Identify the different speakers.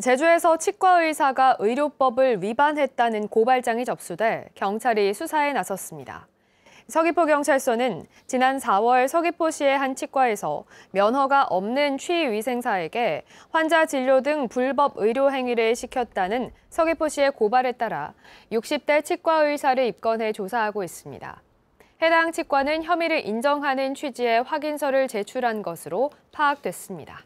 Speaker 1: 제주에서 치과 의사가 의료법을 위반했다는 고발장이 접수돼 경찰이 수사에 나섰습니다. 서귀포경찰서는 지난 4월 서귀포시의 한 치과에서 면허가 없는 취위생사에게 환자 진료 등 불법 의료 행위를 시켰다는 서귀포시의 고발에 따라 60대 치과 의사를 입건해 조사하고 있습니다. 해당 치과는 혐의를 인정하는 취지의 확인서를 제출한 것으로 파악됐습니다.